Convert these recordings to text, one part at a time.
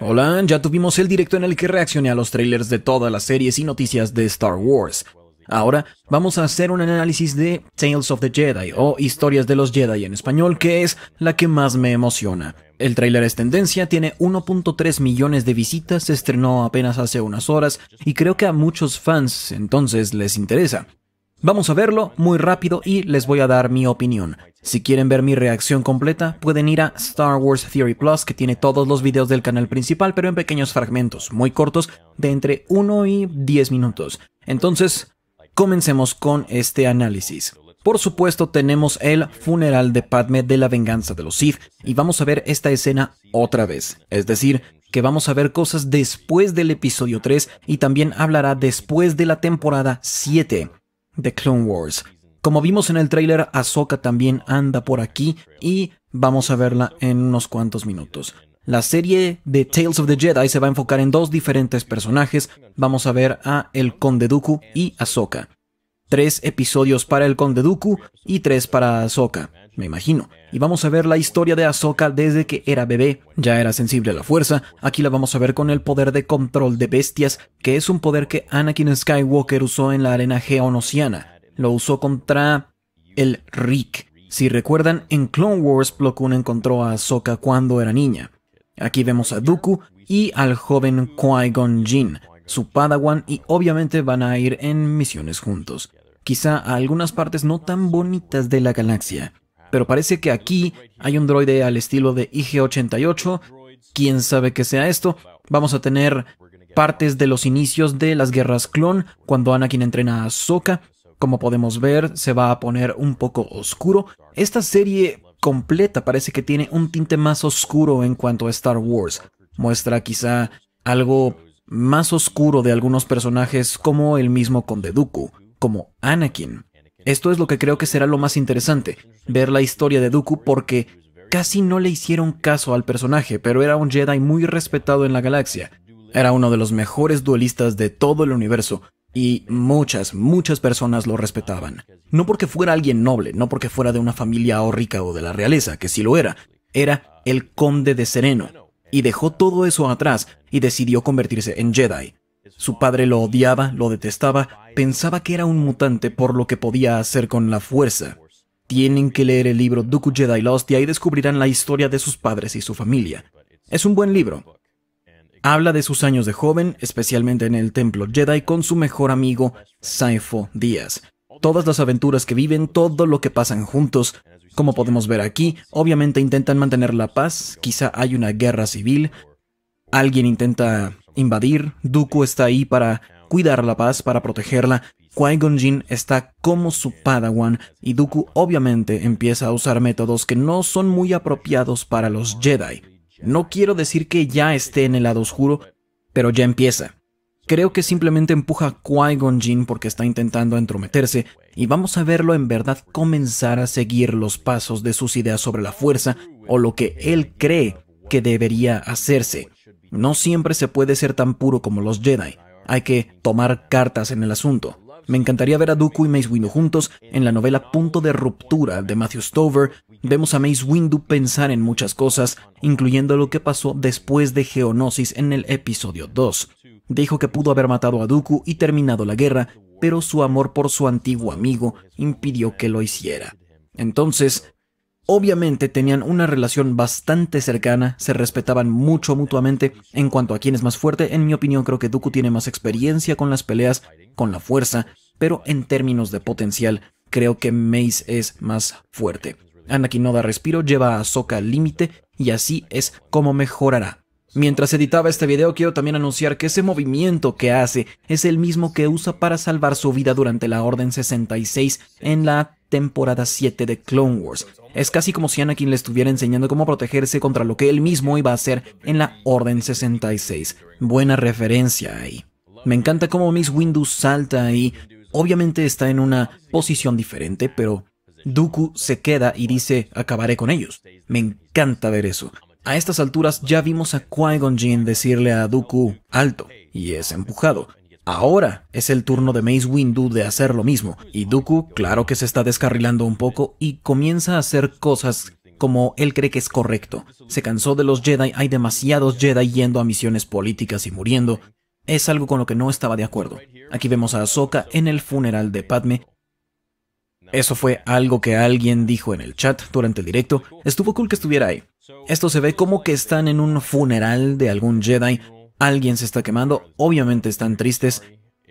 Hola, ya tuvimos el directo en el que reaccioné a los trailers de todas las series y noticias de Star Wars. Ahora vamos a hacer un análisis de Tales of the Jedi o Historias de los Jedi en español, que es la que más me emociona. El trailer es tendencia, tiene 1.3 millones de visitas, se estrenó apenas hace unas horas y creo que a muchos fans entonces les interesa. Vamos a verlo muy rápido y les voy a dar mi opinión. Si quieren ver mi reacción completa, pueden ir a Star Wars Theory Plus, que tiene todos los videos del canal principal, pero en pequeños fragmentos, muy cortos, de entre 1 y 10 minutos. Entonces, comencemos con este análisis. Por supuesto, tenemos el funeral de Padme de la venganza de los Sith, y vamos a ver esta escena otra vez. Es decir, que vamos a ver cosas después del episodio 3 y también hablará después de la temporada 7 de Clone Wars. Como vimos en el tráiler, Ahsoka también anda por aquí y vamos a verla en unos cuantos minutos. La serie de Tales of the Jedi se va a enfocar en dos diferentes personajes. Vamos a ver a el Conde Dooku y Ahsoka tres episodios para el Conde Dooku y tres para Ahsoka, me imagino. Y vamos a ver la historia de Ahsoka desde que era bebé. Ya era sensible a la fuerza, aquí la vamos a ver con el poder de control de bestias, que es un poder que Anakin Skywalker usó en la arena geonosiana. Lo usó contra el Rick. Si recuerdan, en Clone Wars Plo Koon encontró a Ahsoka cuando era niña. Aquí vemos a Dooku y al joven Qui-Gon Jinn, su Padawan y obviamente van a ir en misiones juntos, quizá a algunas partes no tan bonitas de la galaxia. Pero parece que aquí hay un droide al estilo de IG-88, quién sabe qué sea esto, vamos a tener partes de los inicios de las guerras clon, cuando Anakin entrena a Soka. como podemos ver, se va a poner un poco oscuro. Esta serie completa parece que tiene un tinte más oscuro en cuanto a Star Wars. Muestra quizá algo más oscuro de algunos personajes como el mismo Conde Dooku, como Anakin. Esto es lo que creo que será lo más interesante, ver la historia de Dooku porque casi no le hicieron caso al personaje, pero era un Jedi muy respetado en la galaxia. Era uno de los mejores duelistas de todo el universo y muchas, muchas personas lo respetaban. No porque fuera alguien noble, no porque fuera de una familia rica o de la realeza, que sí lo era, era el conde de Sereno, y dejó todo eso atrás y decidió convertirse en Jedi. Su padre lo odiaba, lo detestaba, pensaba que era un mutante por lo que podía hacer con la fuerza. Tienen que leer el libro Dooku Jedi Lost y ahí descubrirán la historia de sus padres y su familia. Es un buen libro. Habla de sus años de joven, especialmente en el templo Jedi, con su mejor amigo, Saifo Díaz. Todas las aventuras que viven, todo lo que pasan juntos, como podemos ver aquí, obviamente intentan mantener la paz, quizá hay una guerra civil, alguien intenta invadir, Dooku está ahí para cuidar la paz, para protegerla, Qui-Gon Jinn está como su padawan y Dooku obviamente empieza a usar métodos que no son muy apropiados para los Jedi. No quiero decir que ya esté en el lado oscuro, pero ya empieza. Creo que simplemente empuja a Qui-Gon Jinn porque está intentando entrometerse y vamos a verlo en verdad comenzar a seguir los pasos de sus ideas sobre la fuerza o lo que él cree que debería hacerse. No siempre se puede ser tan puro como los Jedi. Hay que tomar cartas en el asunto. Me encantaría ver a Dooku y Mace Windu juntos en la novela Punto de Ruptura de Matthew Stover. Vemos a Mace Windu pensar en muchas cosas, incluyendo lo que pasó después de Geonosis en el episodio 2. Dijo que pudo haber matado a Dooku y terminado la guerra, pero su amor por su antiguo amigo impidió que lo hiciera. Entonces, obviamente tenían una relación bastante cercana, se respetaban mucho mutuamente. En cuanto a quién es más fuerte, en mi opinión creo que Dooku tiene más experiencia con las peleas, con la fuerza, pero en términos de potencial, creo que Mace es más fuerte. Anakin no da respiro, lleva a Ahsoka al límite y así es como mejorará. Mientras editaba este video quiero también anunciar que ese movimiento que hace es el mismo que usa para salvar su vida durante la Orden 66 en la temporada 7 de Clone Wars. Es casi como si Anakin le estuviera enseñando cómo protegerse contra lo que él mismo iba a hacer en la Orden 66. Buena referencia ahí. Me encanta cómo Miss Windu salta ahí. Obviamente está en una posición diferente, pero Dooku se queda y dice, acabaré con ellos. Me encanta ver eso. A estas alturas ya vimos a Qui-Gon Jinn decirle a Dooku alto y es empujado. Ahora es el turno de Mace Windu de hacer lo mismo y Dooku claro que se está descarrilando un poco y comienza a hacer cosas como él cree que es correcto. Se cansó de los Jedi, hay demasiados Jedi yendo a misiones políticas y muriendo. Es algo con lo que no estaba de acuerdo. Aquí vemos a Ahsoka en el funeral de Padme eso fue algo que alguien dijo en el chat durante el directo. Estuvo cool que estuviera ahí. Esto se ve como que están en un funeral de algún Jedi. Alguien se está quemando. Obviamente están tristes.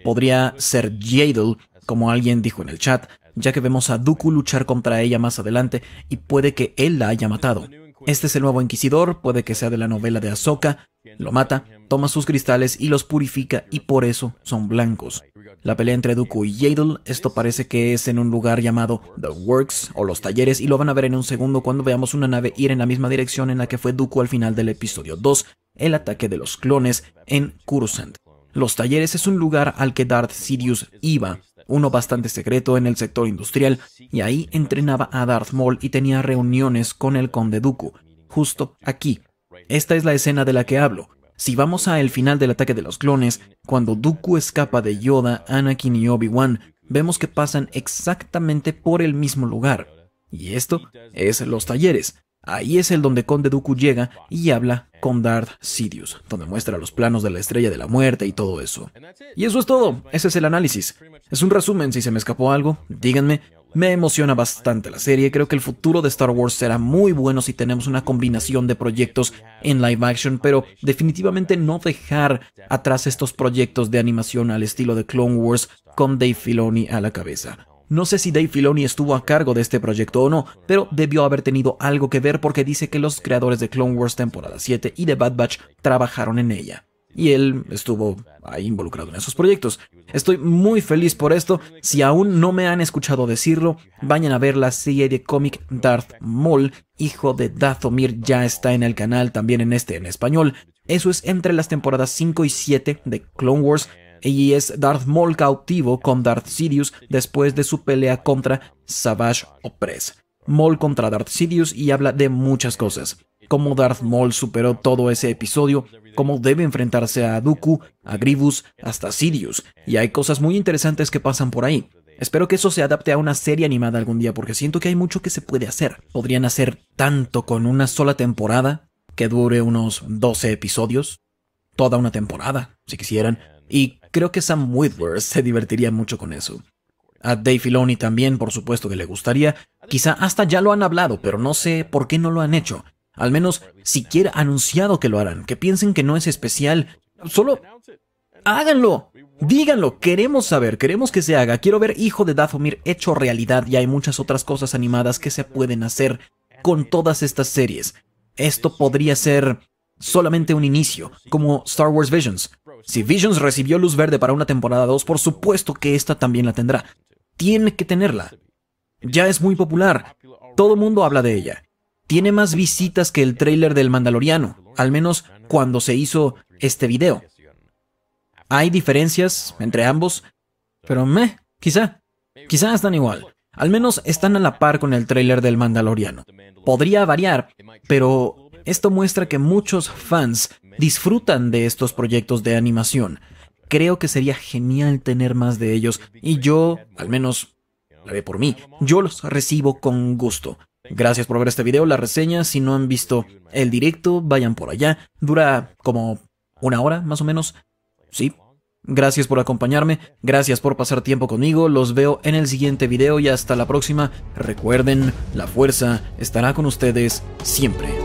Podría ser Jadel, como alguien dijo en el chat, ya que vemos a Dooku luchar contra ella más adelante y puede que él la haya matado. Este es el nuevo Inquisidor, puede que sea de la novela de Ahsoka, lo mata, toma sus cristales y los purifica y por eso son blancos. La pelea entre Dooku y Yadel, esto parece que es en un lugar llamado The Works o los talleres y lo van a ver en un segundo cuando veamos una nave ir en la misma dirección en la que fue Dooku al final del episodio 2, el ataque de los clones en Coruscant. Los talleres es un lugar al que Darth Sidious iba, uno bastante secreto en el sector industrial, y ahí entrenaba a Darth Maul y tenía reuniones con el conde Dooku, justo aquí. Esta es la escena de la que hablo. Si vamos al final del ataque de los clones, cuando Dooku escapa de Yoda, Anakin y Obi-Wan, vemos que pasan exactamente por el mismo lugar. Y esto es los talleres. Ahí es el donde Conde Dooku llega y habla con Darth Sidious, donde muestra los planos de la estrella de la muerte y todo eso. Y eso es todo, ese es el análisis. Es un resumen, si se me escapó algo, díganme, me emociona bastante la serie, creo que el futuro de Star Wars será muy bueno si tenemos una combinación de proyectos en live action, pero definitivamente no dejar atrás estos proyectos de animación al estilo de Clone Wars con Dave Filoni a la cabeza. No sé si Dave Filoni estuvo a cargo de este proyecto o no, pero debió haber tenido algo que ver porque dice que los creadores de Clone Wars temporada 7 y de Bad Batch trabajaron en ella y él estuvo ahí involucrado en esos proyectos. Estoy muy feliz por esto. Si aún no me han escuchado decirlo, vayan a ver la serie de cómic Darth Maul, hijo de Dathomir, ya está en el canal también en este en español. Eso es entre las temporadas 5 y 7 de Clone Wars y es Darth Maul cautivo con Darth Sidious después de su pelea contra Savage Opress. Maul contra Darth Sidious y habla de muchas cosas cómo Darth Maul superó todo ese episodio, cómo debe enfrentarse a Dooku, a Grievous, hasta Sirius, y hay cosas muy interesantes que pasan por ahí. Espero que eso se adapte a una serie animada algún día porque siento que hay mucho que se puede hacer. Podrían hacer tanto con una sola temporada, que dure unos 12 episodios, toda una temporada, si quisieran, y creo que Sam Witwer se divertiría mucho con eso. A Dave Filoni también, por supuesto que le gustaría, quizá hasta ya lo han hablado, pero no sé por qué no lo han hecho. Al menos siquiera anunciado que lo harán, que piensen que no es especial. Solo háganlo. Díganlo, queremos saber, queremos que se haga. Quiero ver Hijo de Dathomir hecho realidad y hay muchas otras cosas animadas que se pueden hacer con todas estas series. Esto podría ser solamente un inicio, como Star Wars Visions. Si Visions recibió luz verde para una temporada 2, por supuesto que esta también la tendrá. Tiene que tenerla. Ya es muy popular. Todo mundo habla de ella tiene más visitas que el trailer del Mandaloriano, al menos cuando se hizo este video. Hay diferencias entre ambos, pero meh, quizá, quizá están igual. Al menos están a la par con el trailer del Mandaloriano. Podría variar, pero esto muestra que muchos fans disfrutan de estos proyectos de animación. Creo que sería genial tener más de ellos y yo, al menos, la ve por mí, yo los recibo con gusto. Gracias por ver este video, la reseña. Si no han visto el directo, vayan por allá. Dura como una hora, más o menos. Sí. Gracias por acompañarme, gracias por pasar tiempo conmigo, los veo en el siguiente video y hasta la próxima. Recuerden, la fuerza estará con ustedes siempre.